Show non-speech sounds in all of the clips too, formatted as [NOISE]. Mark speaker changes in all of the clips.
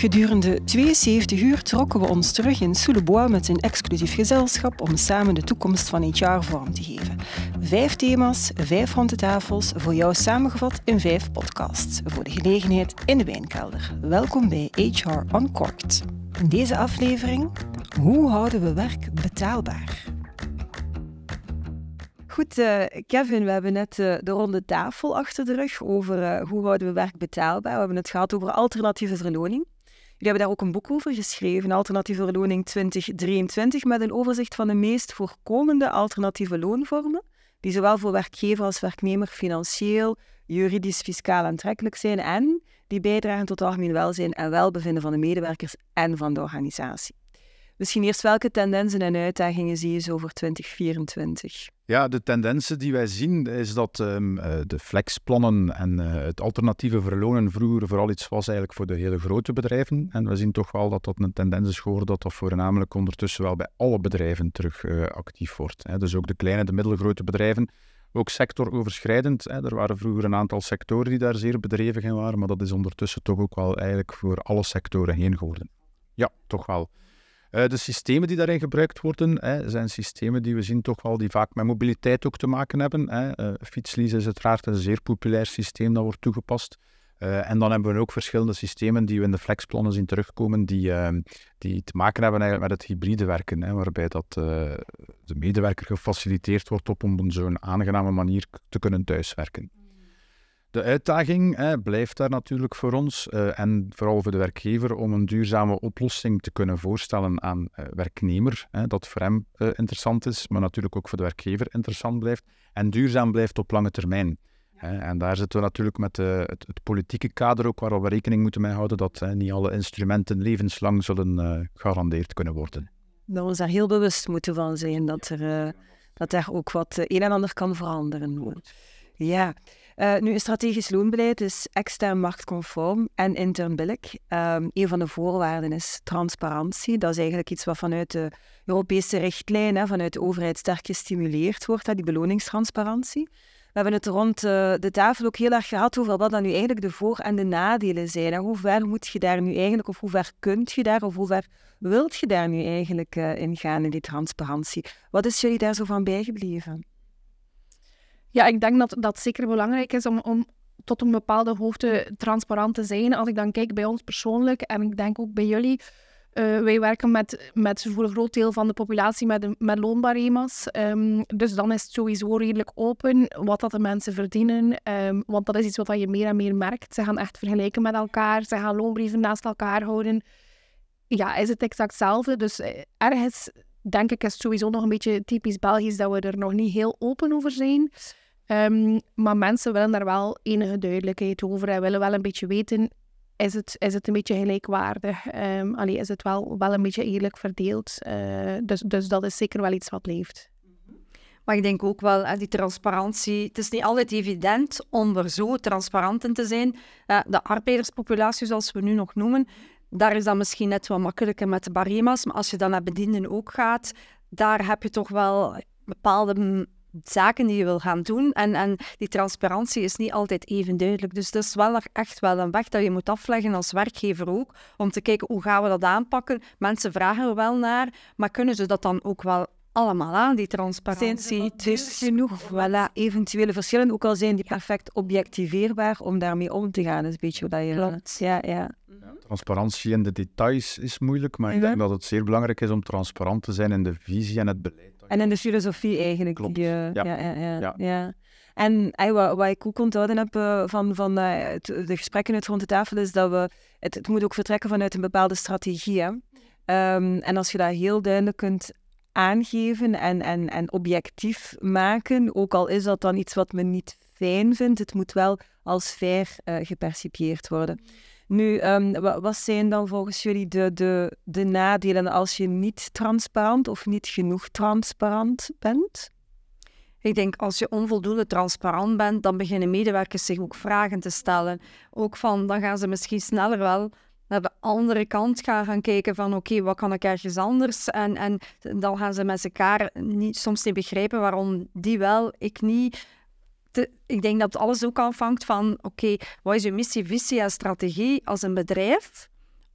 Speaker 1: Gedurende 72 uur trokken we ons terug in Soulebois met een exclusief gezelschap om samen de toekomst van HR vorm te geven. Vijf thema's, vijf rondetafels, voor jou samengevat in vijf podcasts. Voor de gelegenheid in de wijnkelder. Welkom bij HR Uncorked. In deze aflevering, hoe houden we werk betaalbaar? Goed, eh, Kevin, we hebben net eh, de ronde tafel achter de rug over eh, hoe houden we werk betaalbaar. We hebben het gehad over alternatieve verloning. Jullie hebben daar ook een boek over geschreven, Alternatieve Loning 2023, met een overzicht van de meest voorkomende alternatieve loonvormen, die zowel voor werkgever als werknemer financieel, juridisch, fiscaal aantrekkelijk zijn en die bijdragen tot het algemeen welzijn en welbevinden van de medewerkers en van de organisatie. Misschien eerst welke tendensen en uitdagingen zie je zo voor 2024?
Speaker 2: Ja, de tendensen die wij zien is dat ehm, eh, de flexplannen en eh, het alternatieve verlonen vroeger vooral iets was eigenlijk voor de hele grote bedrijven. En we zien toch wel dat dat een tendens is geworden dat dat voornamelijk ondertussen wel bij alle bedrijven terug eh, actief wordt. Hè. Dus ook de kleine, de middelgrote bedrijven ook sectoroverschrijdend. Hè. Er waren vroeger een aantal sectoren die daar zeer bedreven in waren, maar dat is ondertussen toch ook wel eigenlijk voor alle sectoren heen geworden. Ja, toch wel. Eh, de systemen die daarin gebruikt worden, hè, zijn systemen die we zien toch wel die vaak met mobiliteit ook te maken hebben. Hè. Uh, fietslease is uiteraard een zeer populair systeem dat wordt toegepast. Eh, en dan hebben we ook verschillende systemen die we in de flexplannen zien terugkomen, die, ehm, die te maken hebben eigenlijk met het hybride werken, hè, waarbij dat, de medewerker gefaciliteerd wordt op om op zo'n aangename manier te kunnen thuiswerken. De uitdaging hè, blijft daar natuurlijk voor ons eh, en vooral voor de werkgever om een duurzame oplossing te kunnen voorstellen aan eh, werknemer, hè, dat voor hem eh, interessant is, maar natuurlijk ook voor de werkgever interessant blijft en duurzaam blijft op lange termijn. en daar zitten we natuurlijk met het, het, politieke kader ook waar we rekening moeten mee houden dat niet alle instrumenten levenslang zullen gegarandeerd kunnen worden.
Speaker 1: Dat we ons daar heel bewust moeten van zijn dat er, dat er ook wat een en ander kan veranderen. Ja. Eh, nu, een strategisch loonbeleid is extern marktconform en intern billig. Um, een van de voorwaarden is transparantie. Dat is eigenlijk iets wat vanuit de Europese richtlijn, hè, vanuit de overheid sterk gestimuleerd wordt, die beloningstransparantie. We hebben het rond eh, de tafel ook heel erg gehad over wat dan nu eigenlijk de voor- en de nadelen zijn. En hoe ver moet je daar nu eigenlijk, of hoe ver kunt je daar, of hoe ver wilt je daar nu eigenlijk uh, in gaan in die transparantie? Wat is jullie daar zo van bijgebleven? Ja, ik denk dat dat zeker belangrijk
Speaker 3: is om, om tot een bepaalde hoogte transparant te zijn. Als ik dan kijk bij ons persoonlijk en ik denk ook bij jullie. Eh, wij werken met, met voor een groot deel van de populatie met, met loonbarema's. Ehm, dus dan is het sowieso redelijk open wat dat de mensen verdienen. Ehm, want dat is iets wat je meer en meer merkt. Ze gaan echt vergelijken met elkaar. Ze gaan loonbrieven naast elkaar houden. Ja, is het exact hetzelfde. Dus eh, ergens denk ik is het sowieso nog een beetje typisch Belgisch dat we er nog niet heel open over zijn. Ehm, maar mensen willen daar wel enige duidelijkheid over en willen wel een beetje weten, is het, is het een beetje gelijkwaardig? Um, allee, is het wel, wel een beetje eerlijk verdeeld? Eh, dus, dus dat is zeker wel iets wat leeft. Mhm. Maar ik denk ook wel, eh, die transparantie. Het is niet altijd evident
Speaker 4: om er zo transparant in te zijn. Eh, de arbeiderspopulatie, zoals we nu nog noemen, daar is dat misschien net wat makkelijker met de barema's. Maar als je dan naar bedienden ook gaat, daar heb je toch wel bepaalde zaken die je wil gaan doen. En, en die transparantie is niet altijd even duidelijk. Dus dat is wel echt wel een weg dat je moet afleggen als werkgever ook. Om te kijken hoe gaan we dat aanpakken. Mensen vragen er wel naar, maar kunnen ze dat dan ook wel
Speaker 1: allemaal aan, die transparantie. Zijn er genoeg, voilà, eventuele verschillen, ook al zijn die perfect objectiveerbaar, om daarmee om te gaan, is een beetje hoe dat je... Klopt. Ja, ja.
Speaker 2: Transparantie in de details is moeilijk, maar ik denk mhm. dat het zeer belangrijk is om transparant te zijn in de visie en het beleid
Speaker 1: en in de filosofie eigenlijk. Klopt. Die, eh, ja. Ja, ja, ja, En eh, wat, ik ook onthouden heb eh, van, van de gesprekken uit rond de tafel is dat we, het, het moet ook vertrekken vanuit een bepaalde strategie. Ehm, en als je dat heel duidelijk kunt aangeven en, en, en objectief maken, ook al is dat dan iets wat men niet fijn vindt, het moet wel als fair gepercipieerd worden. Nu, ehm, wat zijn dan volgens jullie de, de, de nadelen als je niet transparant of niet genoeg transparant bent? Ik denk als je onvoldoende transparant bent, dan beginnen
Speaker 4: medewerkers zich ook vragen te stellen. Ook van dan gaan ze misschien sneller wel naar de andere kant gaan, gaan kijken van oké, wat kan ik ergens anders? En, en dan gaan ze met elkaar niet, soms niet begrijpen waarom die wel, ik niet ik denk dat alles ook afhangt van, oké, wat is je missie, visie en strategie als een bedrijf?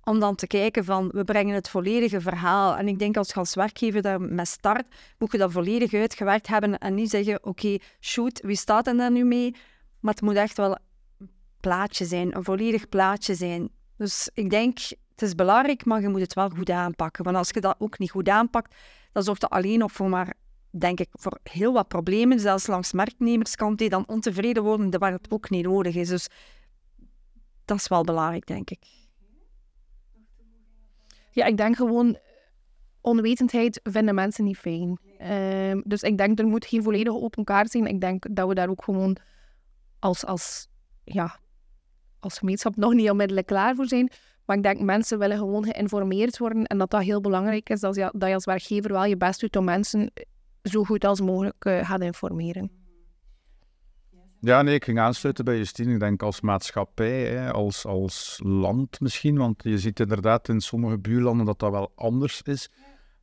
Speaker 4: Om dan te kijken van, we brengen het volledige verhaal. En ik denk als je als werkgever daarmee start, moet je dat volledig uitgewerkt hebben en niet zeggen, oké, shoot, wie staat er dan nu mee? Maar het moet echt wel een plaatje zijn, een volledig plaatje zijn. Dus ik denk, het is belangrijk, maar je moet het wel goed aanpakken. Want als je dat ook niet goed aanpakt, dan zorgt dat alleen op voor maar denk ik, voor heel wat problemen, zelfs langs marktnemerskant, die dan ontevreden worden waar
Speaker 3: het ook niet nodig is. Dus dat is wel belangrijk, denk ik. Ja, ik denk gewoon, onwetendheid vinden mensen niet fijn. Ehm, dus ik denk, er moet geen volledige open kaart zijn. Ik denk dat we daar ook gewoon als, als, ja, als gemeenschap nog niet onmiddellijk klaar voor zijn. Maar ik denk, mensen willen gewoon geïnformeerd worden en dat dat heel belangrijk is. Dat je, dat je als werkgever wel je best doet om mensen zo goed als mogelijk uh, gaat informeren.
Speaker 2: Ja, nee, ik ging aansluiten bij Justine. Ik denk als maatschappij, hè, als, als land misschien, want je ziet inderdaad in sommige buurlanden dat dat wel anders is.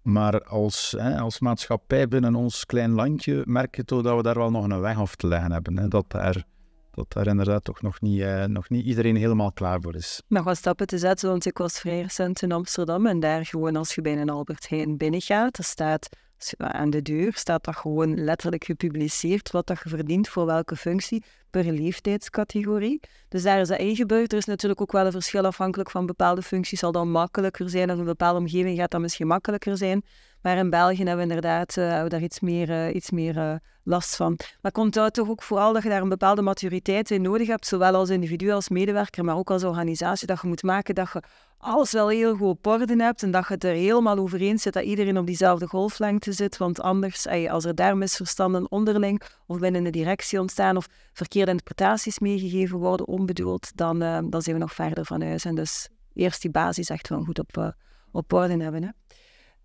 Speaker 2: Maar als, hè, als maatschappij binnen ons klein landje merk je toch dat we daar wel nog een weg af te leggen hebben. Hè, dat er dat daar inderdaad toch nog niet, eh, nog niet iedereen helemaal klaar voor is.
Speaker 1: Nog wat stappen te zetten, want ik was vrij recent in Amsterdam en daar gewoon als je bij een Albert Heijn binnengaat, er staat aan de deur staat dat gewoon letterlijk gepubliceerd, wat dat je verdient voor welke functie per leeftijdscategorie. Dus daar is dat ingebouwd. Er is natuurlijk ook wel een verschil afhankelijk van bepaalde functies zal dat makkelijker zijn. En een bepaalde omgeving gaat dat misschien makkelijker zijn. Maar in België hebben we inderdaad eh, daar iets meer, eh, iets meer eh, last van. Maar komt uit toch ook vooral dat je daar een bepaalde maturiteit in nodig hebt, zowel als individu als medewerker, maar ook als organisatie, dat je moet maken dat je alles wel heel goed op orde hebt en dat je het er helemaal over eens zit dat iedereen op diezelfde golflengte zit, want anders, als er daar misverstanden onderling of binnen de directie ontstaan of verkeerde interpretaties meegegeven worden, onbedoeld, dan, dan zijn we nog verder van huis. En dus eerst die basis echt wel goed op, op orde hebben. Hè.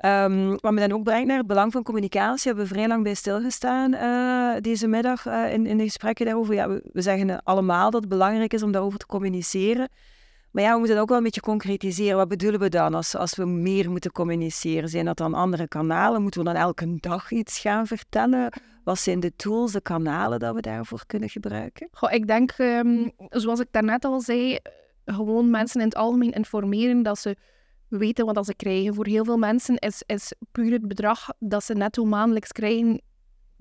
Speaker 1: Um, wat me dan ook brengt naar het belang van communicatie, hebben we vrij lang bij stilgestaan uh, deze middag eh, in, in de gesprekken daarover. Ja, we, we, zeggen allemaal dat het belangrijk is om daarover te communiceren. Maar ja, we moeten ook wel een beetje concretiseren. Wat bedoelen we dan als, als we meer moeten communiceren? Zijn dat dan andere kanalen? Moeten we dan elke dag iets gaan vertellen? Wat zijn de tools, de kanalen dat we daarvoor kunnen gebruiken? Goh,
Speaker 3: ik denk, ehm, zoals ik daarnet al zei, eh, gewoon mensen in het algemeen informeren dat ze weten wat ze krijgen. Voor heel veel mensen is, is puur het bedrag dat ze netto maandelijks krijgen,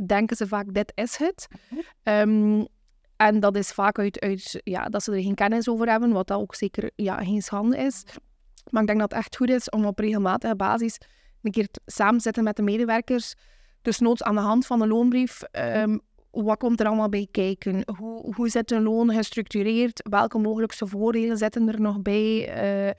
Speaker 3: denken ze vaak, dit is het. Um, ehm, en dat is vaak uit, uit ja, dat ze er geen kennis over hebben, wat dat ook zeker ja, geen schande is. Maar ik denk dat het echt goed is om op regelmatige basis een keer samen te zitten met de medewerkers. Dus noods aan de hand van de loonbrief, ehm, wat komt er allemaal bij kijken? Hoe, hoe zit een loon gestructureerd? Welke mogelijkste voordelen zitten er nog bij? Eh,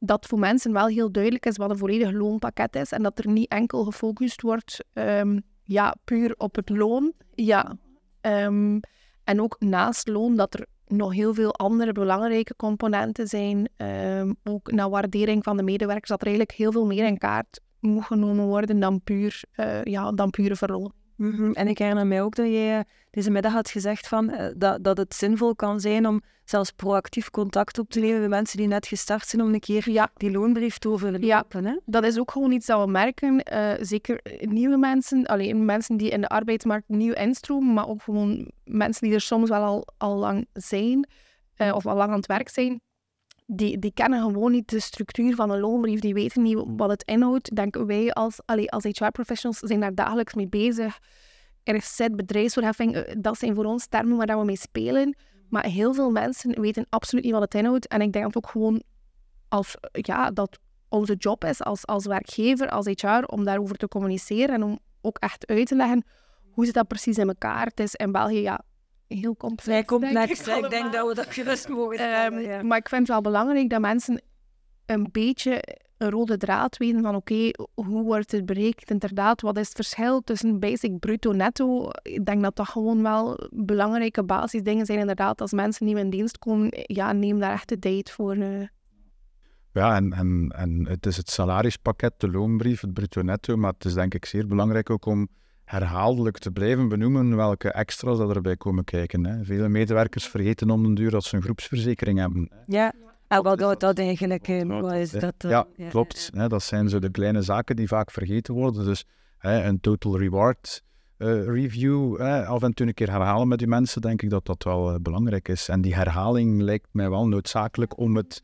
Speaker 3: dat voor mensen wel heel duidelijk is wat een volledig loonpakket is en dat er niet enkel gefocust wordt ehm, ja, puur op het loon. Ja. Ehm, en ook naast loon dat er nog heel veel andere belangrijke componenten zijn. Ehm, ook naar waardering van de medewerkers, dat er eigenlijk heel veel meer in kaart moet genomen worden dan, puur, uh,
Speaker 1: ja, dan pure verloning. Mhm, en ik herinner mij ook dat je eh, deze middag had gezegd van, eh, dat, dat het zinvol kan zijn om zelfs proactief contact op te nemen met mensen die net gestart zijn om een keer ja. die loonbrief te overlopen. Ja, dat is ook gewoon iets dat we merken. Eh, zeker nieuwe
Speaker 3: mensen, alleen mensen die in de arbeidsmarkt nieuw instromen, maar ook gewoon mensen die er soms wel al, al lang zijn of al lang aan het werk zijn die, die kennen gewoon niet de structuur van een loonbrief, die weten niet wat het inhoudt. Denk wij als, als HR-professionals zijn daar dagelijks mee bezig. RFZ, bedrijfsverheffing, eh, dat zijn voor ons termen waar we mee spelen. Maar heel veel mensen weten absoluut niet wat het inhoudt. En ik denk dat ook gewoon als, eh, ja, dat onze job is als, als werkgever, als HR, om daarover te communiceren en om ook echt uit te leggen hoe zit dat precies in elkaar. Het is in België ja, heel complex. Vrij
Speaker 1: complex. Ik, ik, denk dat we dat gerust mogen ehm, stellen.
Speaker 3: Maar ik vind het wel belangrijk dat mensen een beetje een rode draad weten van oké, hoe wordt het berekend inderdaad? Wat is het verschil tussen basic, bruto, netto? Ik denk dat dat gewoon wel belangrijke basisdingen zijn inderdaad. Als mensen nieuw in dienst komen, ja, neem daar echt de tijd voor. Eh.
Speaker 2: Ja, en, en, en het is het salarispakket, de loonbrief, het bruto netto, maar het is denk ik zeer belangrijk ook om herhaaldelijk te blijven benoemen welke extra's dat erbij komen kijken. Hè. Vele medewerkers vergeten om den duur dat ze een groepsverzekering hebben.
Speaker 1: Ja, ook wel houdt dat eigenlijk Wat eh, is dat? Eh, ja,
Speaker 2: klopt. Hè, dat zijn zo de kleine zaken die vaak vergeten worden. Dus hè, een total reward eh, review, af en toe een keer herhalen met die mensen, denk ik dat dat wel belangrijk is. En die herhaling lijkt mij wel noodzakelijk om het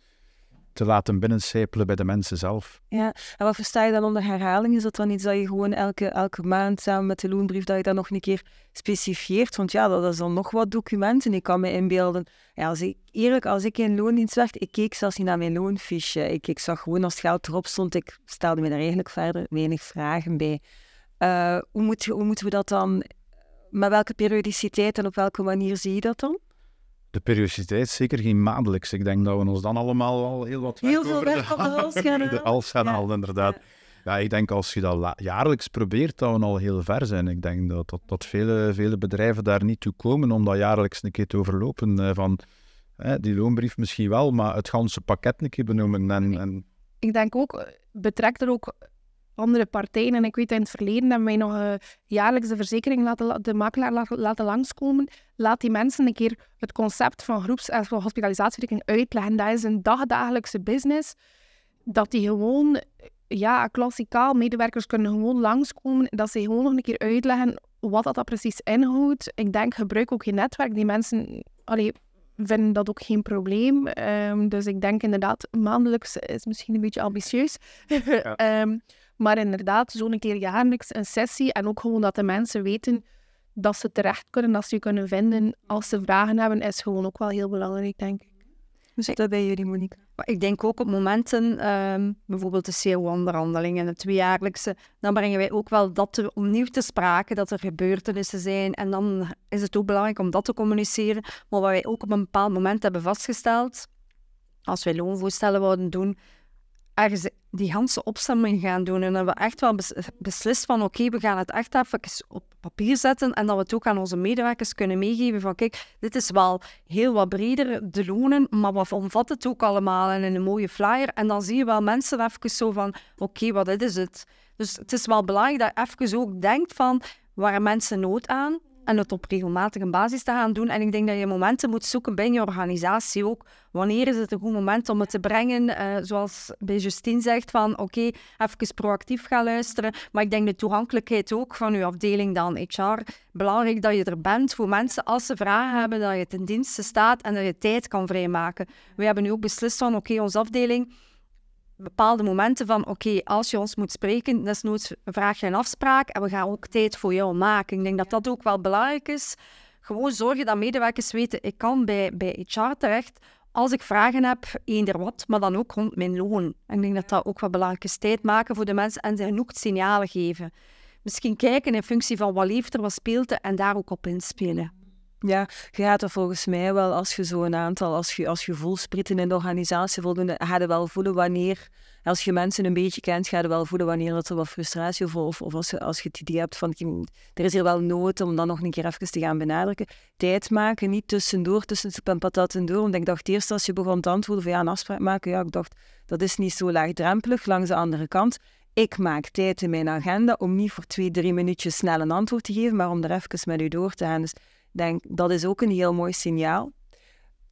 Speaker 2: te laten binnencijpelen bij de mensen zelf.
Speaker 1: Ja, en wat versta je dan onder herhaling? Is dat dan iets dat je gewoon elke, elke maand samen met de loonbrief, dat je dat nog een keer specifieert? Want ja, dat is dan nog wat documenten. Ik kan me inbeelden, ja, als ik, eerlijk, als ik in loondienst werd, ik keek zelfs niet naar mijn loonfiche. Ik, ik zag gewoon als het geld erop stond, ik stelde me daar eigenlijk verder weinig vragen bij. Eh, hoe, moet, hoe moeten we dat dan, met welke periodiciteit en op welke manier zie je dat dan?
Speaker 2: de periodiciteit zeker geen maandelijks. Ik denk dat we ons dan allemaal al heel wat Heel veel werk op de hals [LAUGHS] gaan halen. De hals inderdaad. Ja, ik denk als je dat jaarlijks probeert, dat we al heel ver zijn. Ik denk dat, dat, vele, vele bedrijven daar niet toe komen om dat jaarlijks een keer te overlopen. Eh, van, hè, die loonbrief misschien wel, maar het ganse pakket een keer benoemen. En, en...
Speaker 3: Ik denk ook, betrek er ook andere partijen. En ik weet in het verleden hebben wij nog uh, jaarlijks de verzekering laten, de makelaar laten, langskomen. Laat die mensen een keer het concept van groeps- en eh, hospitalisatieverzekering uitleggen. Dat is een dagdagelijkse business. Dat die gewoon, ja, klassikaal, medewerkers kunnen gewoon langskomen. Dat ze gewoon nog een keer uitleggen wat dat, precies inhoudt. Ik denk, gebruik ook je netwerk. Die mensen, allee, vinden dat ook geen probleem. Ehm, dus ik denk inderdaad, maandelijks is misschien een beetje ambitieus. [LAUGHS] Ehm, maar inderdaad, zo'n keer jaarlijks een sessie en ook gewoon dat de mensen weten dat ze terecht kunnen, als ze je kunnen vinden als ze vragen hebben, is gewoon ook wel heel belangrijk, denk ik. Hoe zit dat bij jullie, Monique? Ik denk ook op momenten,
Speaker 4: ehm, bijvoorbeeld de co onderhandelingen en de tweejaarlijkse, dan brengen wij ook wel dat opnieuw te sprake, dat er gebeurtenissen zijn. En dan is het ook belangrijk om dat te communiceren. Maar wat wij ook op een bepaald moment hebben vastgesteld, als wij loonvoorstellen zouden doen, die ganse opstemming gaan doen. En hebben we echt wel beslist van oké, we gaan het echt even op papier zetten en dat we het ook aan onze medewerkers kunnen meegeven van kijk, dit is wel heel wat breder, de lonen, maar wat omvat het ook allemaal en in een mooie flyer. En dan zie je wel mensen even zo van oké, wat dit is het? Dus het is wel belangrijk dat je even ook denkt van waar mensen nood aan en het op regelmatige basis te gaan doen. En ik denk dat je momenten moet zoeken binnen je organisatie ook. Wanneer is het een goed moment om het te brengen? Eh, zoals bij Justine zegt, van oké, okay, even proactief gaan luisteren. Maar ik denk de toegankelijkheid ook van je afdeling dan, HR. Belangrijk dat je er bent voor mensen als ze vragen hebben, dat je ten dienste staat en dat je tijd kan vrijmaken. We hebben nu ook beslist van oké, okay, onze afdeling bepaalde momenten van oké, als je ons moet spreken, desnoods vraag je een afspraak en we gaan ook tijd voor jou maken. Ik denk dat dat ook wel belangrijk is. Gewoon zorgen dat medewerkers weten, ik kan bij, bij HR terecht als ik vragen heb, eender wat, maar dan ook rond mijn loon. En ik denk dat dat ook wel belangrijk is. Tijd maken voor de mensen en ze genoeg signalen geven. Misschien kijken in functie van wat leeft er, wat speelt er en daar ook op inspelen.
Speaker 1: Ja, je gaat er volgens mij wel als je zo'n aantal, als je, als je voelsprieten in de organisatie voldoende, ga wel voelen wanneer, als je mensen een beetje kent, ga je wel voelen wanneer dat er wat frustratie of, of, als, je, als je het idee hebt van hm, er is hier wel nood om dan nog een keer even te gaan benadrukken. Tijd maken, niet tussendoor, tussen soep en patat en door. Want ik dacht eerst als je begon te antwoorden van ja, een afspraak maken, ja, ik dacht dat is niet zo laagdrempelig langs de andere kant. Ik maak tijd in mijn agenda om niet voor twee, drie minuutjes snel een antwoord te geven, maar om er even met u door te gaan. Dus denk, dat is ook een heel mooi signaal.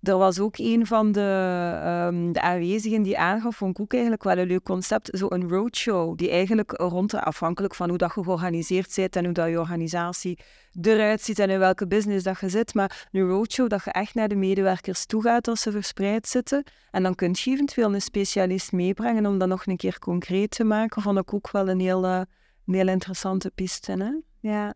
Speaker 1: Er was ook een van de, ehm, de aanwezigen die aangaf, vond ik ook eigenlijk wel een leuk concept, zo'n roadshow, die eigenlijk rond afhankelijk van hoe dat je georganiseerd bent en hoe dat je organisatie eruit ziet en in welke business dat je zit, maar een roadshow dat je echt naar de medewerkers toe gaat als ze verspreid zitten. En dan kun je eventueel een specialist meebrengen om dat nog een keer concreet te maken, vond ik ook wel een heel, eh, heel interessante piste. Hè? Ja.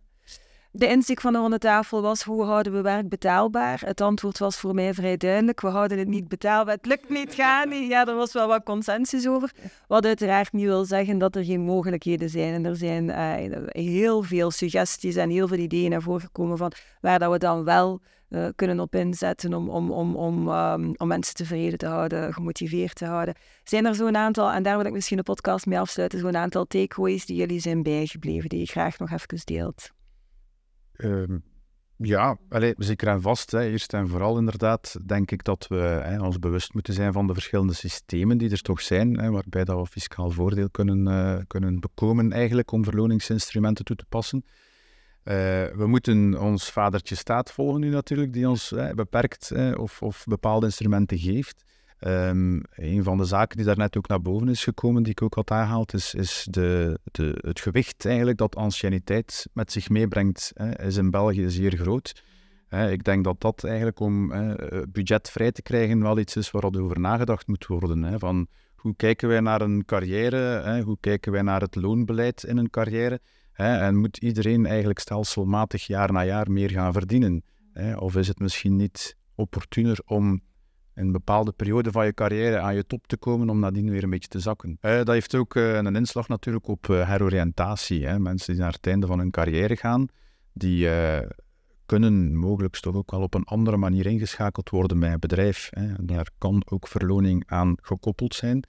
Speaker 1: De inzicht van de ronde tafel was hoe houden we werk betaalbaar? Het antwoord was voor mij vrij duidelijk. We houden het niet betaalbaar. Het lukt niet, gaan niet. Ja, er was wel wat consensus over. Wat uiteraard niet wil zeggen dat er geen mogelijkheden zijn. En er zijn eh, heel veel suggesties en heel veel ideeën naar voren gekomen van waar dat we dan wel eh, kunnen op inzetten om, om, om, om, um, om mensen tevreden te houden, gemotiveerd te houden. Zijn er zo'n aantal, en daar wil ik misschien de podcast mee afsluiten, zo'n aantal takeaways die jullie zijn bijgebleven, die je graag nog even deelt?
Speaker 2: Ehm, ja, allez, zeker en vast. Hè. Eerst en vooral inderdaad denk ik dat we hè, ons bewust moeten zijn van de verschillende systemen die er toch zijn, hè, waarbij dat we fiscaal voordeel kunnen, eh, kunnen bekomen eigenlijk om verloningsinstrumenten toe te passen. Eh, we moeten ons vadertje staat volgen nu natuurlijk, die ons beperkt of, of bepaalde instrumenten geeft. Ehm, een van de zaken die daar net ook naar boven is gekomen, die ik ook had aangehaald, is, is de, de, het gewicht eigenlijk dat anciëniteit met zich meebrengt, hè, is in België zeer groot. Hè, ik denk dat dat eigenlijk om hè, eh, budget vrij te krijgen wel iets is waarover over nagedacht moet worden. Hè, van hoe kijken wij naar een carrière, hoe kijken wij naar het loonbeleid in een carrière. en moet iedereen eigenlijk stelselmatig jaar na jaar meer gaan verdienen? of is het misschien niet opportuner om een bepaalde periode van je carrière aan je top te komen om nadien weer een beetje te zakken. Eh, dat heeft ook eh, een inslag natuurlijk op eh, heroriëntatie. Hè. Mensen die naar het einde van hun carrière gaan, die kunnen mogelijk toch ook wel op een andere manier ingeschakeld worden bij een bedrijf. Hè. Daar kan ook verloning aan gekoppeld zijn.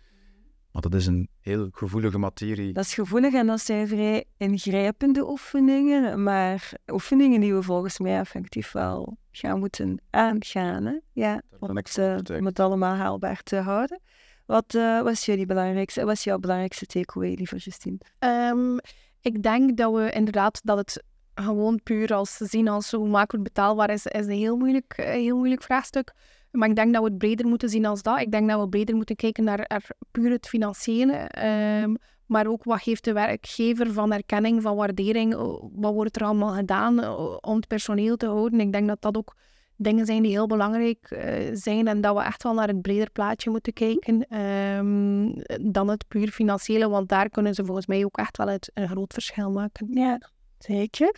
Speaker 2: Maar dat is een heel gevoelige materie. Dat
Speaker 1: is gevoelig en dat zijn vrij ingrijpende oefeningen, maar oefeningen die we volgens mij effectief wel gaan moeten aangaan. Ja, eh, om het, allemaal haalbaar te houden. Wat eh, was jullie belangrijkste, was jouw belangrijkste takeaway, lieve Justine?
Speaker 3: Ehm, ik denk dat we inderdaad dat het gewoon puur als zien als hoe maken we het betaalbaar is, is een heel moeilijk, eh, heel moeilijk vraagstuk. Maar ik denk dat we het breder moeten zien als dat. Ik denk dat we breder moeten kijken naar, puur het financiële. Ehm, maar ook wat geeft de werkgever van erkenning, van waardering? Eh, wat wordt er allemaal gedaan eh, om het personeel te houden? Ik denk dat dat ook dingen zijn die heel belangrijk eh, zijn en dat we echt wel naar het breder plaatje moeten kijken ehm, dan het puur financiële, want daar kunnen ze volgens mij ook echt wel het, een groot verschil maken. Ja,
Speaker 1: zeker.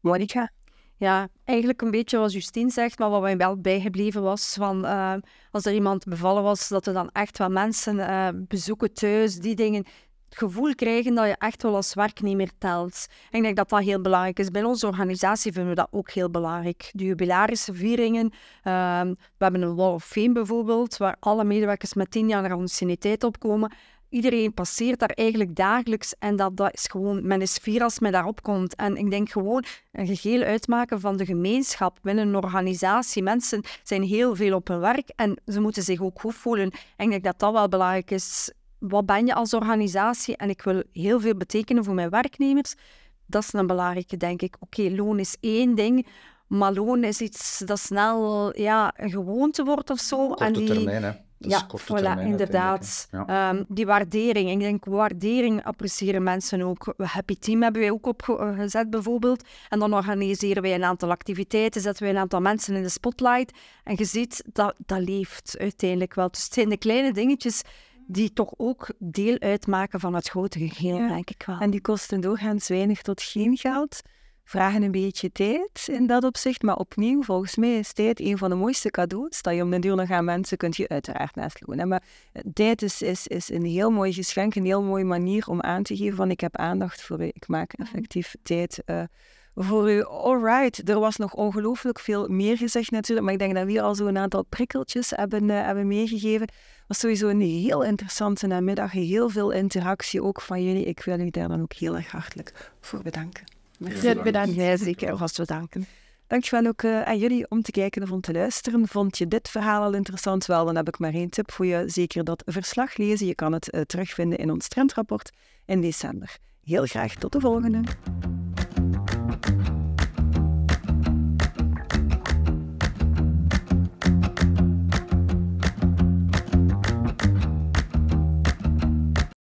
Speaker 1: Monica?
Speaker 3: Ja, eigenlijk een beetje wat Justine zegt, maar wat mij wel
Speaker 4: bijgebleven was van als er iemand bevallen was, dat er dan echt wel mensen uh, bezoeken thuis, die dingen het gevoel krijgen dat je echt wel als werknemer telt. En ik denk dat dat heel belangrijk is. Bij onze organisatie vinden we dat ook heel belangrijk. De vieringen, vieringen. Ehm, we hebben een Wall of Fame bijvoorbeeld, waar alle medewerkers met tien jaar anciëniteit opkomen. Iedereen passeert daar eigenlijk dagelijks en dat, dat is gewoon, men is fier als men daarop komt. En ik denk gewoon een geheel uitmaken van de gemeenschap binnen een organisatie. Mensen zijn heel veel op hun werk en ze moeten zich ook goed voelen. En ik denk dat dat wel belangrijk is wat ben je als organisatie en ik wil heel veel betekenen voor mijn werknemers. Dat is een belangrijke, denk ik. Oké, loon is één ding, maar loon is iets dat snel ja, een gewoonte wordt of zo. Korte en die, termijn, hè? ja, inderdaad. Ehm, die waardering. Ik denk, waardering appreciëren mensen ook. Happy Team hebben wij ook opgezet, bijvoorbeeld. En dan organiseren wij een aantal activiteiten, zetten wij een aantal mensen in de spotlight. En je ziet, dat, dat leeft uiteindelijk wel. Dus het zijn de kleine dingetjes die toch
Speaker 1: ook deel uitmaken van het grote geheel, denk ik wel. En die kosten doorgaans weinig tot geen geld, vragen een beetje tijd in dat opzicht. Maar opnieuw, volgens mij is tijd een van de mooiste cadeaus dat je om de duur nog aan mensen kunt je uiteraard naast doen. Maar eh, tijd is, is, is een heel mooi geschenk, een heel mooie manier om aan te geven van ik heb aandacht voor je. Ik maak mhm. effectief tijd... Eh, voor u. Alright, er was nog ongelooflijk veel meer gezegd natuurlijk, maar ik denk dat we hier al een aantal prikkeltjes hebben, uh, hebben meegegeven. was sowieso een heel interessante namiddag, heel veel interactie ook van jullie. Ik wil jullie daar dan ook heel erg hartelijk voor bedanken. Merci. Ja, bedankt. zeker, vast bedanken. Dankjewel ook eh, aan jullie om te kijken of om te luisteren. Vond je dit verhaal al interessant? Wel, dan heb ik maar één tip voor je. Zeker dat verslag lezen. Je kan het eh, terugvinden in ons trendrapport in december. Heel graag tot de volgende.